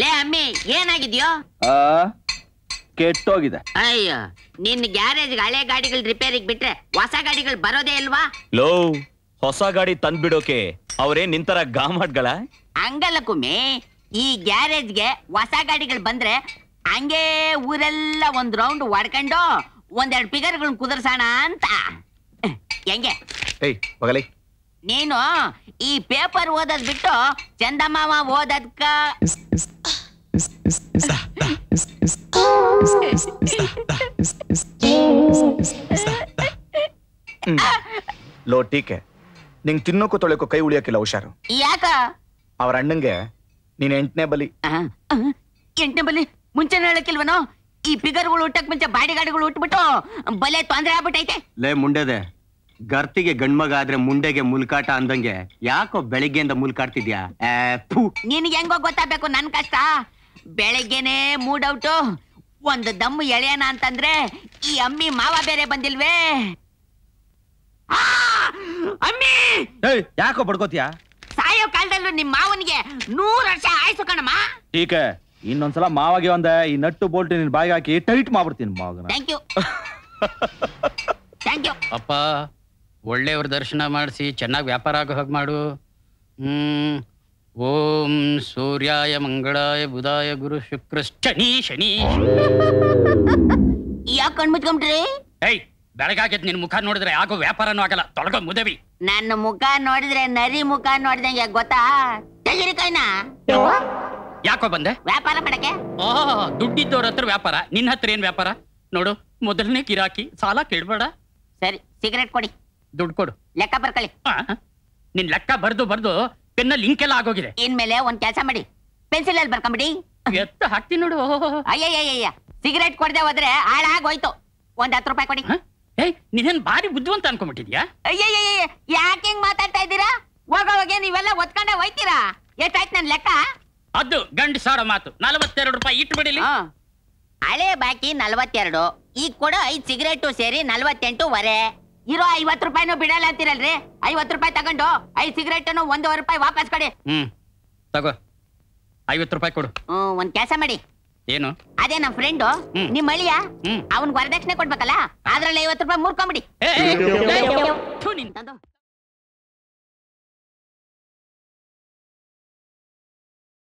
ಲೇ ಅಮ್ಮಿ ಏನಾಗಿದ್ಯೋ ಕೆಟ್ಟೋಗಿದೆ ಅಯ್ಯೋ ನಿನ್ ಗ್ಯಾರೇಜ್ ಹಳೆ ಗಾಡಿಗಳು ರಿಪೇರಿಗೆ ಬಿಟ್ರೆ ಹೊಸ ಗಾಡಿಗಳು ಬರೋದೇ ಇಲ್ವಾ ಲೋ ಹೊಸ ಗಾಡಿ ತಂದ್ ಬಿಡೋಕೆ ಅವರೇ ನಿಂತರ ಗಾಮಾಟ್ಗಳ ಹಂಗಲ್ಲ ಕುಮ್ಮಿ ಈ ಗೆ ಹೊಸ ಗಾಡಿಗಳು ಬಂದ್ರೆ ಹಂಗೆ ಊರೆಲ್ಲ ಒಂದ್ ರೌಂಡ್ ಹೊಡ್ಕೊಂಡು ಒಂದೆರಡು ಪಿಗರ್ಗಳನ್ನ ಕುದರ್ಸೋಣ ಅಂತ ಹೆಂಗೆ ಏಯ್ ಮಗಲೇ ನೀನು ಈ ಪೇಪರ್ ಓದದ್ ಬಿಟ್ಟು ಚಂದಮಾವ ಓದದ್ಕ ಲೋ ಟೀಕೆ ನಿಂಗ್ ತಿನ್ನೋಕು ತೊಳೆಕೋ ಕೈ ಉಳಿಯೋಕಿಲ್ಲ ಹುಷಾರು ಯಾಕ ಅವ್ರ ಅಣ್ಣಂಗೆ ನೀನ್ ಎಂಟನೇ ಬಲಿ ಎಂಟನೇ ಬಲಿ ಮುಂಚೆನೆ ಹೇಳಕ್ಕಿಲ್ವನೋ ಈ ಫಿಗರ್ಗಳು ಹುಟ್ಟಕ್ ಮುಂಚೆ ಬಾಡಿ ಗಾಡಿಗಳು ಹುಟ್ಬಿಟ್ಟು ಬಲೆ ತೊಂದ್ರೆ ಆಗ್ಬಿಟ್ಟೈತೆ ಲೇ ಮುಂಡೆದೆ ಗರ್ತಿಗೆ ಗಂಡ್ಮಗ ಆದ್ರೆ ಮುಂಡೆಗೆ ಮುಲ್ಕಾಟ ಅಂದಂಗೆ ಯಾಕೋ ಬೆಳಿಗ್ಗೆಯಿಂದ ಮುಲ್ಕಾಡ್ತಿದ್ಯಾ ನಿನ್ಗೆ ಹೆಂಗೋ ಗೊತ್ತಾಗ್ಬೇಕು ನನ್ ಕಷ್ಟ ಬೆಳಿಗ್ಗೆನೆ ಮೂಡ್ ಔಟು ಒಂದು ದಮ್ಮು ಎಳೆಯಣ ಅಂತಂದ್ರೆ ಈ ಅಮ್ಮಿ ಮಾವ ಬೇರೆ ಬಂದಿಲ್ವೇ ಅಮ್ಮಿ ಯಾಕೋ ಬಡ್ಕೋತಿಯ ಸಾಯೋ ಕಾಲದಲ್ಲೂ ನಿಮ್ ಮಾವನಿಗೆ ನೂರ್ ವರ್ಷ ಆಯ್ಸು ಕಣಮ್ಮ ಟೀಕ ಇನ್ನೊಂದ್ಸಲ ಮಾವಾಗೆ ಒಂದ ಈ ನಟ್ಟು ಬೋಲ್ಟ್ ನಿನ್ ಬಾಯಿಗೆ ಹಾಕಿ ಟೈಟ್ ಮಾಡ್ಬಿಡ್ತೀನಿ ಮಾವನ ಥ್ಯಾಂಕ್ ಯು ಥ್ಯಾಂಕ್ ಯು ಅಪ್ಪ ಒಳ್ಳೆಯವ್ರ ದರ್ಶನ ಮಾಡಿಸಿ ಚೆನ್ನಾಗಿ ವ್ಯಾಪಾರ ಆಗೋ ಹಾಗೆ ಮಾಡು ಹ್ಮ್ ಓಂ ಸೂರ್ಯಾಯ ಮಂಗಳಾಯ ಬುಧಾಯ ಗುರು ಶುಕ್ರ ಶನಿ ಶನಿ ಯಾಕೆ ಕಣ್ಮುಚ್ಕೊಂಡ್ರಿ ಏಯ್ ಬೆಳಗಾಗಿದ್ ನಿನ್ ಮುಖ ನೋಡಿದ್ರೆ ಆಗೋ ವ್ಯಾಪಾರನೂ ಆಗಲ್ಲ ತೊಳಗೋ ಮುದವಿ ನನ್ನ ಮುಖ ನೋಡಿದ್ರೆ ನರಿ ಮುಖ ನೋಡಿದಂಗೆ ಗೊತ್ತಾ ಯಾಕೋ ಬಂದೆ ವ್ಯಾಪಾರ ಮಾಡಕ್ಕೆ ಓಹೋ ದುಡ್ಡಿದ್ದವ್ರ ಹತ್ರ ವ್ಯಾಪಾರ ನಿನ್ನ ಹತ್ರ ಏನ್ ವ್ಯಾಪಾರ ನೋಡು ಮೊದಲನೇ ಕಿರಾಕಿ ಸಾಲ ಕೇಳ್ಬೇಡ ಸರಿ ಸಿಗರೇಟ್ ಕೊಡಿ ದುಡ್ಡು ಕೊಡು ಲೆಕ್ಕ ಬರ್ಕೊಳ್ಳಿ ನಿನ್ ಲೆಕ್ಕ ಬರ್ದು ಬರ್ದು ಪೆನ್ನಲ್ಲಿ ಇಂಕೆಲ್ಲ ಆಗೋಗಿದೆ ಇನ್ಮೇಲೆ ಒಂದ್ ಕೆಲಸ ಮಾಡಿ ಪೆನ್ಸಿಲ್ ಅಲ್ಲಿ ಬರ್ಕೊಂಬಿಡಿ ಎತ್ತ ಹಾಕ್ತೀನಿ ನೋಡು ಅಯ್ಯಯ್ಯ ಸಿಗರೇಟ್ ಕೊಡದೆ ಹೋದ್ರೆ ಹಾಳಾಗೋಯ್ತು ಒಂದ್ ಹತ್ತು ರೂಪಾಯಿ ಕೊಡಿ ಏಯ್ ನೀನೇನ್ ಭಾರಿ ಬುದ್ಧಿವಂತ ಅನ್ಕೊಂಡ್ಬಿಟ್ಟಿದ್ಯಾ ಅಯ್ಯಯ್ಯ ಯಾಕೆ ಹಿಂಗ್ ಮಾತಾಡ್ತಾ ಇದ್ದೀರಾ ಹೋಗ ಹೋಗಿ ನೀವೆಲ್ಲ ಒತ್ಕೊಂಡೆ ಹೋಯ್ತೀರಾ ಎಷ್ಟಾಯ್ತು ನನ್ ಲೆಕ್ಕ ಅದು ಗಂಡ ಸಾವಿರ ಮಾತು ನಲವತ್ತೆರಡು ರೂಪಾಯಿ ಇಟ್ಬಿಡಿಲಿ ಹಳೆ ಬಾಕಿ ನಲವತ್ತೆರಡು ಈಗ ಕೂಡ ಐದ್ ಸಿಗರೇಟು ಸೇರಿ ನಲವತ್ತೆಂಟು ವರೆ ಇರೋ ಐವತ್ ರೂಪಾಯಿನೂ ಬಿಡಲ್ಲ ಅಂತೀರಲ್ರಿ ಐವತ್ ರೂಪಾಯಿ ತಗೊಂಡು ಐದ್ ಸಿಗರೇಟ್ ಒಂದೂವರೆ ರೂಪಾಯಿ ವಾಪಸ್ ಕೊಡಿ ಹ್ಮ್ ತಗೋ ಐವತ್ ರೂಪಾಯಿ ಕೊಡು ಹ್ಮ್ ಒಂದ್ ಕೆಲಸ ಮಾಡಿ ಏನು ಅದೇ ನಮ್ ಫ್ರೆಂಡ್ ನಿಮ್ ಅಳಿಯ ಅವನ್ ವರದಕ್ಷಿಣೆ ಕೊಡ್ಬೇಕಲ್ಲ ಅದ್ರಲ್ಲಿ ಐವತ್ ರೂಪಾಯಿ ಮುರ್ಕೊಂಬಿಡಿ